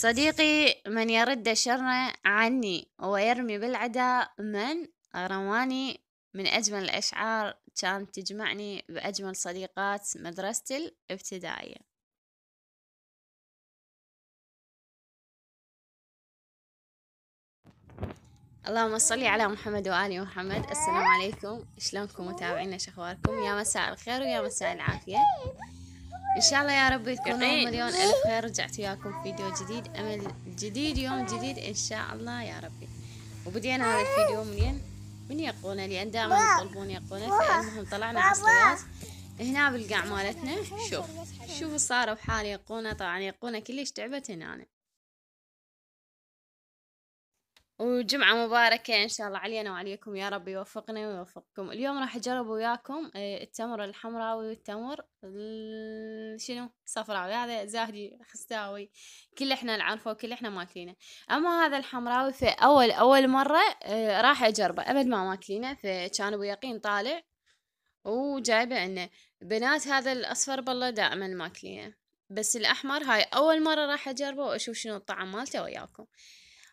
صديقي من يرد شرنا عني ويرمي بالعداء من رواني من أجمل الأشعار كانت تجمعني بأجمل صديقات مدرستي الابتدائية اللهم صل على محمد وآل محمد السلام عليكم شلونكم متابعينا شخباركم يا مساء الخير ويا مساء العافية ان شاء الله يا رب تكونوا مليون الف خير رجعت وياكم فيديو جديد امل جديد يوم جديد ان شاء الله يا ربي وبدينا هذا الفيديو منين من يقونه لان دائما يطلبون يقونه فالمهم طلعنا على الصياد هنا بالقاع مالتنا شوف شوف صاروا حال يقونه طبعا يقونه كلش تعبت هنا أنا. وجمعة مباركة إن شاء الله علينا وعليكم يا رب يوفقنا ويوفقكم اليوم راح أجرب وياكم آه، التمر الحمراوي والتمر شنو صفراوي هذا زاهدي خستاوي كل احنا نعرفه وكل احنا ماكلينه أما هذا الحمراوي في أول أول مرة آه، راح أجربه أبد ما ماكلينه فكان أبو يقين طالع وجايبه إنه بنات هذا الأصفر بالله دائما ماكلينه بس الأحمر هاي أول مرة راح أجربه وأشوف شنو الطعم مالته وياكم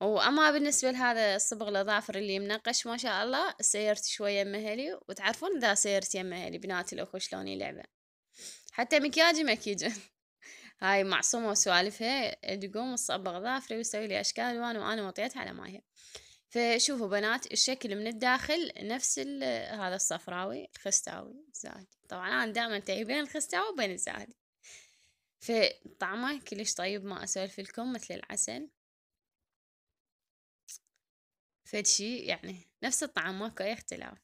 واما بالنسبه لهذا الصبغ الاظافر اللي منقش ما شاء الله سيرت شويه مهلي وتعرفون ذا سيرت يمه هلي بنات الاخو شلون يلعبه حتى مكياجي مكيجه هاي معصومه وسوالفها تقوم تصبغ ظافري وتسوي لي اشكال الوان وانا وطيتها على مايها فشوفوا بنات الشكل من الداخل نفس هذا الصفراوي الخستاوي الزاهدي طبعا انا دائما تعي بين الخستاوي وبين الزاهدي فطعمه كلش طيب ما اسولف لكم مثل العسل فدشي يعني نفس الطعم ماكو أي اختلاف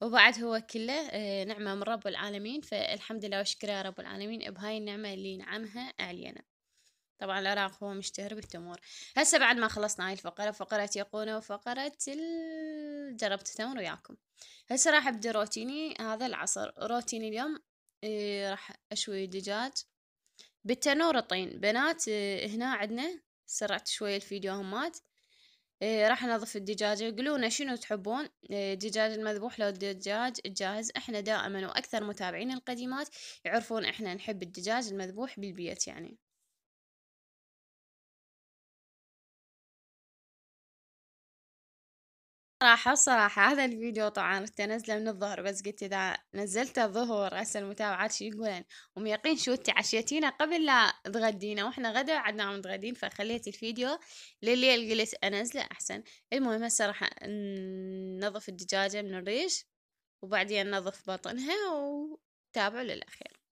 وبعد هو كله آه، نعمة من رب العالمين فالحمد لله وشكرا يا رب العالمين بهاي النعمة اللي نعمها علينا طبعا العراق هو مشتهر بالتمور هسه بعد ما خلصنا هاي الفقرة فقرة يقونة وفقرة جربت التمر وياكم هسه راح ابدي روتيني هذا العصر روتيني اليوم آه، راح اشوي دجاج بالتنور الطين بنات آه، هنا عندنا سرعت شوية الفيديو همات آه، راح نضيف الدجاجة قولونا شنو تحبون إيه دجاج المذبوح لو الدجاج الجاهز احنا دائما واكثر متابعين القديمات يعرفون احنا نحب الدجاج المذبوح بالبيت يعني صراحة صراحة هذا الفيديو طبعا رحت انزله من الظهر بس قلت اذا نزلته الظهر هسه المتابعات شو يقولن ام يقين شو تعشيتينا عشيتينا قبل لا تغدينا واحنا غدا عدنا متغدين فخليت الفيديو لليل قلت انزله احسن المهم هسه راح ننظف الدجاجة من الريش وبعدين ننظف بطنها وتابعوا للاخير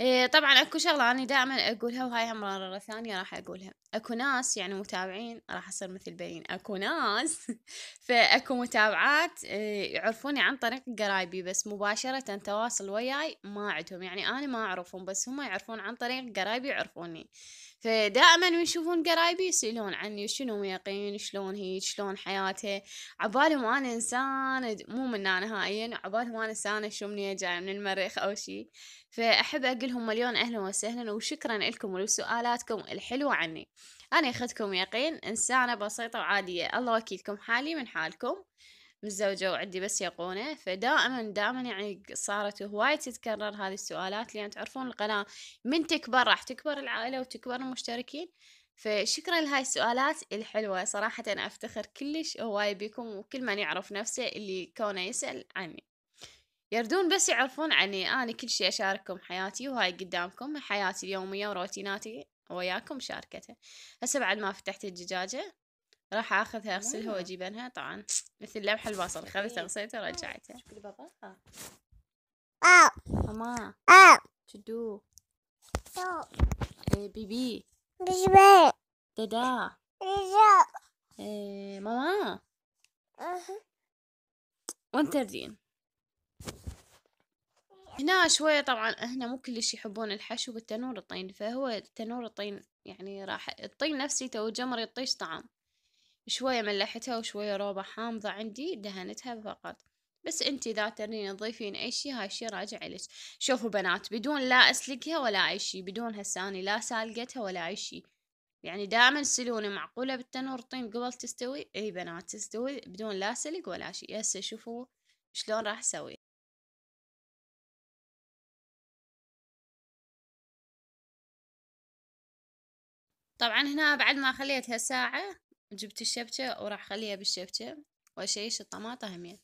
إيه، طبعا اكو شغله انا دائما اقولها وهاي هم مره ثانيه راح اقولها اكو ناس يعني متابعين راح اصير مثل بين اكو ناس فاكو متابعات إيه، يعرفوني عن طريق قرايبي بس مباشره تواصل وياي ما عندهم يعني انا ما اعرفهم بس هم يعرفون عن طريق قرايبي يعرفوني فدائما يشوفون قرايبي يسألون عني شنو يقين شلون هي شلون حياته عبالهم انا انسان مو من نهائيا عبالهم انا انسانة شمنية جاية من المريخ او شي فاحب اقولهم مليون اهلا وسهلا وشكرا لكم ولسؤالاتكم الحلوة عني انا اخذكم يقين انسانة بسيطة وعادية الله وكيلكم حالي من حالكم متزوجة وعندي بس يقونة فدائما دائما يعني صارت هواي تتكرر هذه السؤالات لأن تعرفون القناة من تكبر راح تكبر العائلة وتكبر المشتركين فشكرا لهاي السؤالات الحلوة صراحة أنا أفتخر كلش هواي بكم وكل من يعرف نفسه اللي كونه يسأل عني يردون بس يعرفون عني أنا كل شيء أشارككم حياتي وهاي قدامكم حياتي اليومية وروتيناتي وياكم مشاركته هسه بعد ما فتحت الدجاجة راح اخذها اغسلها واجيبها طبعا مثل لمح البصل خذتها غسلتها ورجعتها شكلي بابا ماما تدو إيه، بيبي بيبي دادا دادا إيه، ماما وانت تردين هنا شوية طبعا هنا مو كلش يحبون الحشو بالتنور الطين فهو التنور الطين يعني راح الطين نفسي تو جمر يطيش طعم شوية ملحتها وشوية روبة حامضة عندي دهنتها فقط بس انت اذا ترين تضيفين اي شيء هاي الشي راجع لك شوفوا بنات بدون لا اسلقها ولا اي شيء بدون هساني لا سالقتها ولا اي شيء يعني دائما سلوني معقوله بالتنور طين قبل تستوي اي بنات تستوي بدون لا سلق ولا شيء هسه شوفوا شلون راح اسوي طبعا هنا بعد ما خليتها ساعه جبت الشبكة وراح أخليها بالشبكة وأشيش الطماطة همين يعني.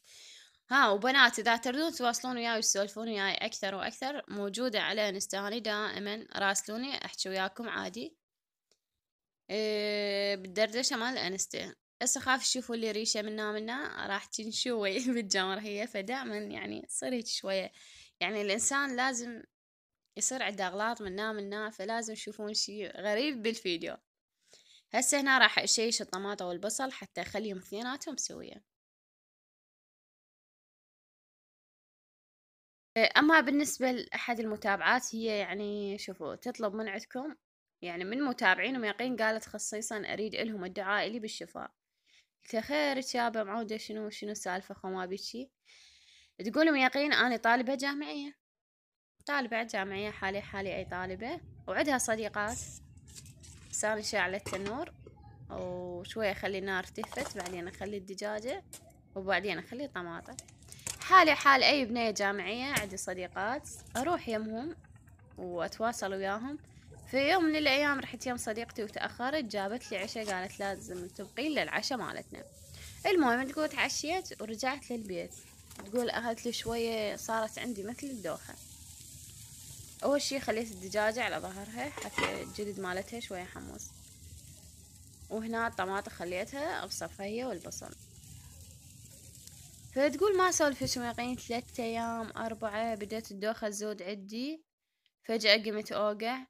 ها وبنات إذا تردون تواصلون وياي وتسولفون وياي أكثر وأكثر موجودة على انستاني دائما راسلوني أحكي وياكم عادي إيه بالدردشة مال انستا هسه خاف تشوفوا اللي ريشة منا منا راح تنشوي هي فدائما يعني صير شوية يعني الإنسان لازم يصير عنده أغلاط منا منا فلازم تشوفون شي غريب بالفيديو هسه هنا راح اشيش الطماطة والبصل حتى اخليهم اثنيناتهم سوية اما بالنسبة لاحد المتابعات هي يعني شوفوا تطلب من عندكم يعني من متابعين وميقين قالت خصيصا اريد الهم الدعاء لي بالشفاء قلت خيرك يابا معودة شنو شنو سالفة خوما بيشي تقول يقين أنا طالبة جامعية طالبة جامعية حالي حالي أي طالبة وعدها صديقات صار شيء على التنور وشوية أخلي النار تهفت بعدين أخلي الدجاجة وبعدين أخلي الطماطم حالي حال أي بنية جامعية عندي صديقات أروح يمهم وأتواصل وياهم في يوم من الأيام رحت يم صديقتي وتأخرت جابت لي عشاء قالت لازم تبقين للعشاء مالتنا المهم تقول تعشيت ورجعت للبيت تقول أخذت لي شوية صارت عندي مثل الدوخة اول شي خليت الدجاجة على ظهرها حتى الجلد مالتها شوية حمص وهنا الطماطم خليتها ابصفها هي والبصل فتقول ما سولفش ويقين ثلاثة ايام اربعة بدأت الدوخة تزود عدي فجأة قمت اوقع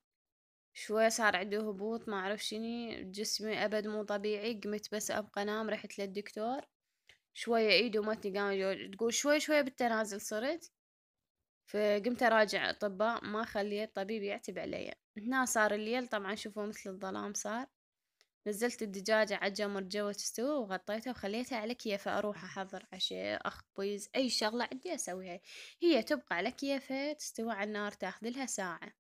شوية صار عندي هبوط ما اعرف شني جسمي ابد مو طبيعي قمت بس ابقى انام رحت للدكتور شوية ايده ومتني قام تقول شوي شوي بالتنازل صرت فقمت أراجع أطباء ما خليت طبيب يعتب علي هنا صار الليل طبعا شوفوا مثل الظلام صار نزلت الدجاجة على الجمر جوا تستوي وغطيتها وخليتها على كيفها أروح أحضر عشاء أخبز أي شغلة عندي أسويها هي تبقى على كيفها تستوي على النار تاخذ لها ساعة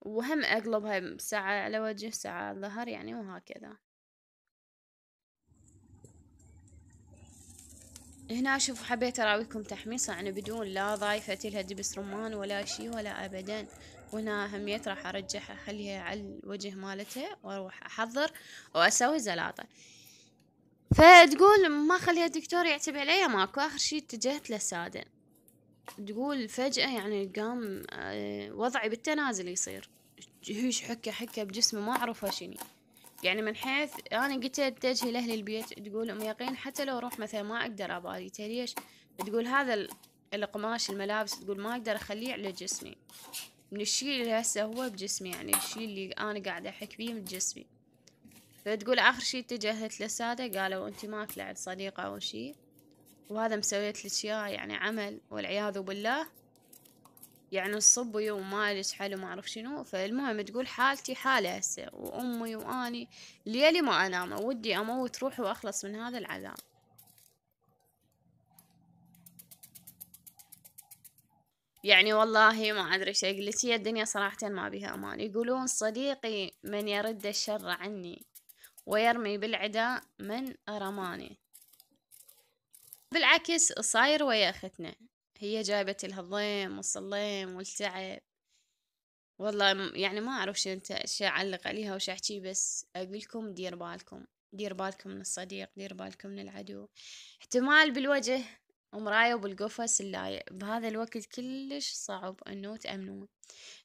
وهم أقلبها ساعة على وجه ساعة على الظهر يعني وهكذا هنا شوف حبيت اراويكم تحميصة يعني بدون لا ضايفة لها دبس رمان ولا شي ولا ابدا وهنا هميت راح ارجعها اخليها على الوجه مالتها واروح احضر واسوي زلاطة فتقول ما خليها الدكتور يعتب علي ماكو اخر شي اتجهت للسادة تقول فجأة يعني قام آه، وضعي بالتنازل يصير هيش حكة حكة بجسمه ما اعرفها شنو يعني من حيث أنا قلت اتجهي لأهل البيت تقول أم يقين حتى لو أروح مثلا ما أقدر أبالي ليش تقول هذا القماش الملابس تقول ما أقدر أخليه على جسمي من الشيء اللي هسه هو بجسمي يعني الشيء اللي أنا قاعدة أحك بيه من جسمي فتقول آخر شي اتجهت للسادة قالوا أنت ما لعد صديقة أو شي وهذا مسويت لك يعني عمل والعياذ بالله يعني الصبي ومالج حاله ما اعرف شنو فالمهم تقول حالتي حالة هسه وامي واني ليلي ما انام ودي اموت روحي واخلص من هذا العذاب يعني والله ما ادري ايش اقول هي الدنيا صراحة ما بها امان يقولون صديقي من يرد الشر عني ويرمي بالعداء من رماني بالعكس صاير ويا اختنا هي لها الضيم والصليم والتعب والله يعني ما أعرف شو أنت شو أعلق عليها وش أحكي بس لكم دير بالكم دير بالكم من الصديق دير بالكم من العدو احتمال بالوجه ومراية وبالقفص اللايق بهذا الوقت كلش صعب انه تأمنون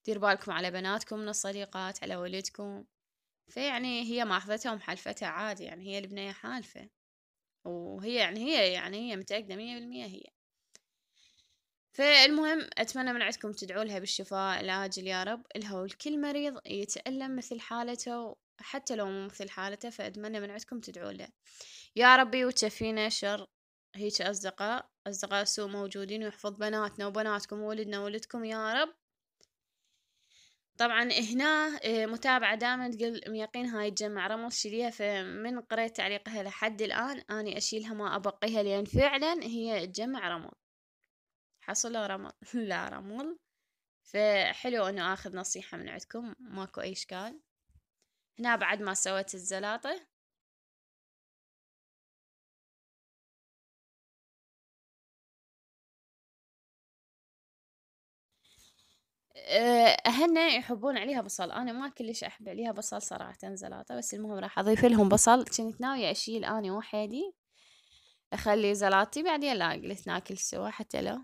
دير بالكم على بناتكم من الصديقات على ولدكم فيعني هي ماخذتها ومحلفتها عادي يعني هي البنية حالفة وهي يعني هي يعني هي متأكدة مية بالمية هي فالمهم أتمنى من عندكم تدعوا لها بالشفاء العاجل يا رب لها ولكل مريض يتألم مثل حالته حتى لو مو مثل حالته فأتمنى من عندكم تدعوا له يا ربي وتشفينا شر هيك أصدقاء أصدقاء سوء موجودين ويحفظ بناتنا وبناتكم وولدنا وولدكم يا رب طبعا هنا آه، متابعة دائما تقول ميقين هاي تجمع رمز شيليها فمن قريت تعليقها لحد الآن أني أشيلها ما أبقيها لأن فعلا هي تجمع رمز حصلوا رمل لا رمل فحلو انه اخذ نصيحة من عندكم ماكو اي اشكال هنا بعد ما سويت الزلاطة أهلنا يحبون عليها بصل أنا ما كلش أحب عليها بصل صراحة زلاطة بس المهم راح أضيف لهم بصل كنت ناوية أشيل أنا وحيدي أخلي زلاطتي بعدين لا قلت ناكل سوا حتى لو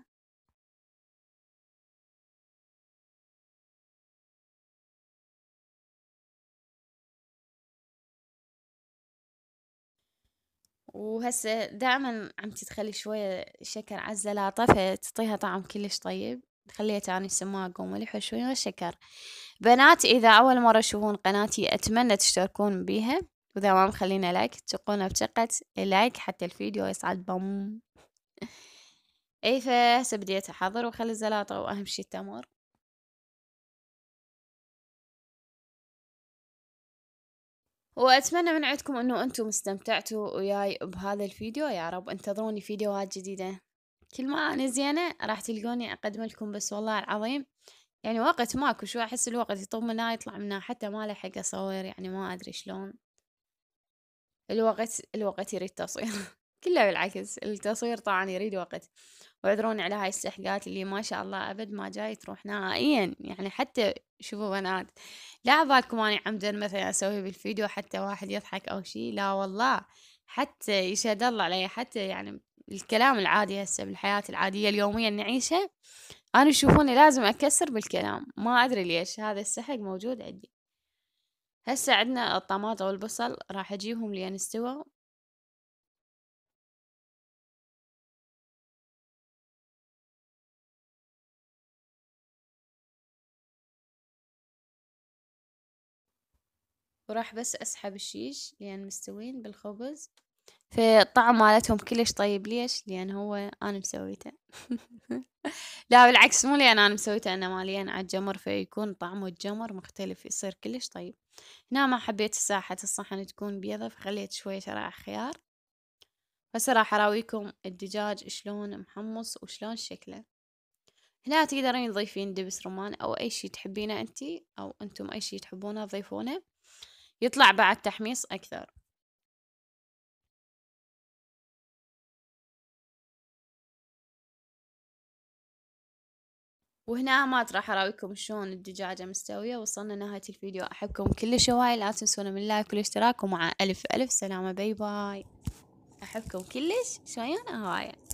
وهسه دائما عمتي تخلي شوية شكر على الزلاطة فتعطيها طعم كلش طيب خليها تاني سماق وملح وشوية شكر بنات إذا أول مرة تشوفون قناتي أتمنى تشتركون بيها وإذا ما مخلينا لايك تقونا بشقة لايك حتى الفيديو يصعد بوم اي فهسه بديت احضر واخلي الزلاطه واهم شي التمر وأتمنى من عندكم أنه أنتم استمتعتوا وياي بهذا الفيديو يا رب انتظروني فيديوهات جديدة كل ما أنا زينة راح تلقوني أقدم لكم بس والله العظيم يعني وقت ماكو شو أحس الوقت يطوب منا يطلع منا حتى ما لحق أصور يعني ما أدري شلون الوقت الوقت يريد تصوير كله بالعكس التصوير طبعا يريد وقت وعذروني على هاي السحقات اللي ما شاء الله أبد ما جاي تروح نهائيا يعني حتى شوفوا بنات لا عبالكم اني عمدا مثلا أسوي بالفيديو حتى واحد يضحك أو شي لا والله حتى يشهد الله علي حتى يعني الكلام العادي هسه بالحياة العادية اليومية اللي نعيشها أنا يشوفوني لازم أكسر بالكلام ما أدري ليش هذا السحق موجود عندي هسه عندنا الطماطم والبصل راح أجيبهم لين استوى وراح بس أسحب الشيش لأن مستوين بالخبز فالطعم مالتهم كلش طيب ليش؟ لأن هو أنا مسويته لا بالعكس مو لأن أنا مسويته أنا ماليا على الجمر فيكون طعمه الجمر مختلف يصير كلش طيب هنا ما حبيت ساحة الصحن تكون بيضة فخليت شوية شرائح خيار هسه راح أراويكم الدجاج شلون محمص وشلون شكله هنا تقدرين تضيفين دبس رمان أو أي شي تحبينه أنتي أو أنتم أي شي تحبونه ضيفونه يطلع بعد تحميص أكثر وهنا ما راح اراويكم شلون الدجاجه مستويه وصلنا نهايه الفيديو احبكم كل شوي لا تنسونا من اللايك والاشتراك ومع الف الف سلامه باي باي احبكم كلش شويان هوايه